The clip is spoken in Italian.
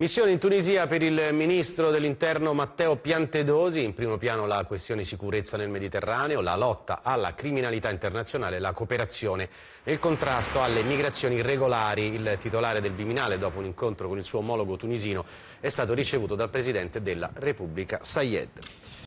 Missione in Tunisia per il ministro dell'interno Matteo Piantedosi, in primo piano la questione sicurezza nel Mediterraneo, la lotta alla criminalità internazionale, la cooperazione e il contrasto alle migrazioni irregolari. Il titolare del Viminale, dopo un incontro con il suo omologo tunisino, è stato ricevuto dal Presidente della Repubblica Sayed.